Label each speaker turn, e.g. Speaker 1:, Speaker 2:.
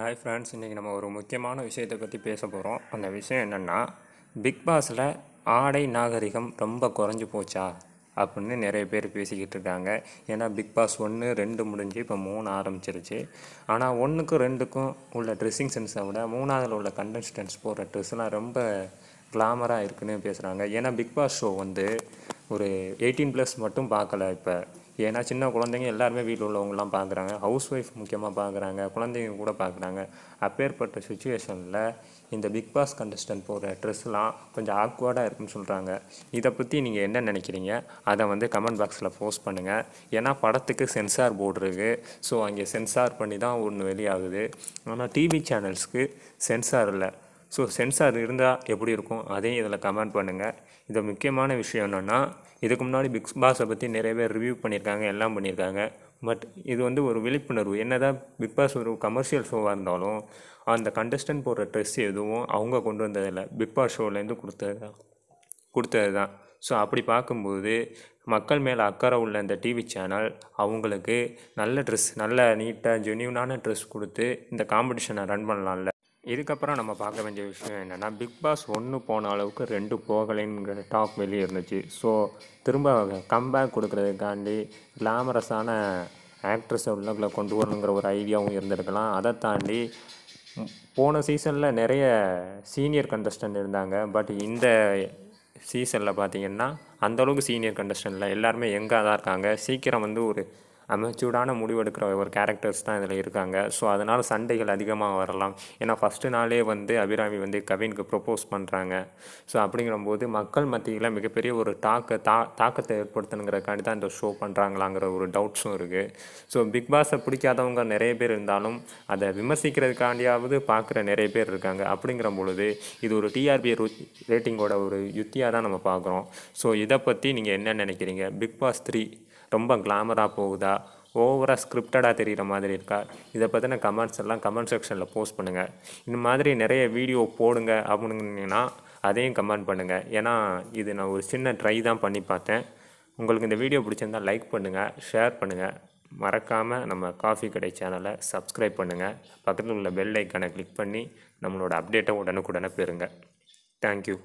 Speaker 1: hi friends இன்றைக்கி நம்ம ஒரு முக்கியமான விஷயத்தை பற்றி பேச போகிறோம் அந்த விஷயம் என்னென்னா பிக் பாஸில் ஆடை நாகரிகம் ரொம்ப குறைஞ்சி போச்சா அப்படின்னு நிறைய பேர் பேசிக்கிட்டு இருக்காங்க ஏன்னா பிக் பாஸ் ஒன்று ரெண்டு முடிஞ்சு இப்போ மூணு ஆரம்பிச்சிருச்சு ஆனால் ஒன்றுக்கும் ரெண்டுக்கும் உள்ள ட்ரெஸ்ஸிங் சென்ஸை விட மூணாவதில் உள்ள கண்டஸ்டன்ஸ் போடுற ட்ரெஸ்லாம் ரொம்ப கிளாமராக இருக்குன்னு பேசுகிறாங்க ஏன்னா பிக் பாஸ் ஷோ வந்து ஒரு எயிட்டீன் ப்ளஸ் மட்டும் பார்க்கல இப்போ ஏன்னா சின்ன குழந்தைங்க எல்லாருமே வீட்டில் உள்ளவங்கலாம் பார்க்குறாங்க ஹவுஸ் ஒய்ஃப் முக்கியமாக பார்க்குறாங்க குழந்தைங்க கூட பார்க்குறாங்க அப்பேற்பட்ட சுச்சுவேஷனில் இந்த பிக் பாஸ் கண்டஸ்டன்ட் போகிற ட்ரெஸ்லாம் கொஞ்சம் ஆக்வர்டாக இருக்குன்னு சொல்கிறாங்க இதை பற்றி நீங்கள் என்ன நினைக்கிறீங்க அதை வந்து கமெண்ட் பாக்ஸில் போஸ்ட் பண்ணுங்கள் ஏன்னா படத்துக்கு சென்சார் போர்டு இருக்குது ஸோ அங்கே சென்சார் பண்ணி தான் ஒன்று வெளியாகுது ஆனால் டிவி சேனல்ஸ்க்கு சென்சார் இல்லை ஸோ சென்சார் இருந்தால் எப்படி இருக்கும் அதையும் இதில் கமெண்ட் பண்ணுங்கள் இது முக்கியமான விஷயம் என்னென்னா இதுக்கு முன்னாடி பிக் பாஸை பற்றி நிறைய பேர் ரிவ்யூ பண்ணியிருக்காங்க எல்லாம் பண்ணியிருக்காங்க பட் இது வந்து ஒரு விழிப்புணர்வு தான் பிக் பாஸ் ஒரு கமர்ஷியல் ஷோவாக இருந்தாலும் அந்த கண்டஸ்டன்ட் போடுற ட்ரெஸ் எதுவும் அவங்க கொண்டு வந்ததில்லை பிக் பாஸ் ஷோலேருந்து கொடுத்தது தான் கொடுத்தது தான் ஸோ அப்படி பார்க்கும்போது மக்கள் மேலே அக்கறை உள்ள இந்த டிவி சேனல் அவங்களுக்கு நல்ல ட்ரெஸ் நல்ல நீட்டாக ஜென்யூனான ட்ரெஸ் கொடுத்து இந்த காம்படிஷனை ரன் பண்ணலாம்ல இதுக்கப்புறம் நம்ம பார்க்க வேண்டிய விஷயம் என்னென்னா பிக் பாஸ் ஒன்று போன அளவுக்கு ரெண்டு போகலைங்கிற டாக் வெளியே இருந்துச்சு ஸோ திரும்ப கம்பேக் கொடுக்குறதுக்காண்டி கிளாமரஸான ஆக்ட்ரஸை உள்ள கொண்டு வரணுங்கிற ஒரு ஐடியாவும் இருந்திருக்கலாம் அதை தாண்டி போன சீசனில் நிறைய சீனியர் கண்டஸ்டன்ட் இருந்தாங்க பட் இந்த சீசனில் பார்த்திங்கன்னா அந்தளவுக்கு சீனியர் கண்டஸ்டன்ட்டில் எல்லாருமே எங்கே தான் இருக்காங்க சீக்கிரம் வந்து ஒரு அமைச்சூடான முடிவெடுக்கிற ஒரு கேரக்டர்ஸ் தான் இதில் இருக்காங்க ஸோ அதனால் சண்டைகள் அதிகமாக வரலாம் ஏன்னா ஃபஸ்ட்டு நாளே வந்து அபிராமி வந்து கவினுக்கு ப்ரொப்போஸ் பண்ணுறாங்க ஸோ அப்படிங்கிறம்போது மக்கள் மத்தியில் மிகப்பெரிய ஒரு தாக்க தா தாக்கத்தை ஏற்படுத்தணுங்கிறக்காண்டி தான் இந்த ஷோ பண்ணுறாங்களாங்கிற ஒரு டவுட்ஸும் இருக்குது ஸோ பிக் பாஸை பிடிக்காதவங்க நிறைய பேர் இருந்தாலும் அதை விமர்சிக்கிறதுக்காண்டியாவது பார்க்குற நிறைய பேர் இருக்காங்க அப்படிங்கிற பொழுது இது ஒரு டிஆர்பி ரேட்டிங்கோட ஒரு யுத்தியாக தான் நம்ம பார்க்குறோம் ஸோ இதை பற்றி நீங்கள் என்ன நினைக்கிறீங்க பிக் பாஸ் த்ரீ ரொம்ப கிளாமராக போகுதா ஓவராக ஸ்கிரிப்டடாக தெரிகிற மாதிரி இருக்கா இதை பற்றின கமெண்ட்ஸ் எல்லாம் கமெண்ட் செக்ஷனில் போஸ்ட் பண்ணுங்கள் இந்த மாதிரி நிறைய வீடியோ போடுங்க அப்படின்னீங்கன்னா அதையும் கமெண்ட் பண்ணுங்கள் ஏன்னா இது நான் ஒரு சின்ன ட்ரை தான் பண்ணி பார்த்தேன் உங்களுக்கு இந்த வீடியோ பிடிச்சிருந்தால் லைக் பண்ணுங்கள் ஷேர் பண்ணுங்கள் மறக்காமல் நம்ம காஃபி கடை சேனலை சப்ஸ்கிரைப் பண்ணுங்கள் பக்கத்தில் உள்ள பெல் ஐக்கானை கிளிக் பண்ணி நம்மளோட அப்டேட்டை உடனுக்குடனே பெறுங்க தேங்க்யூ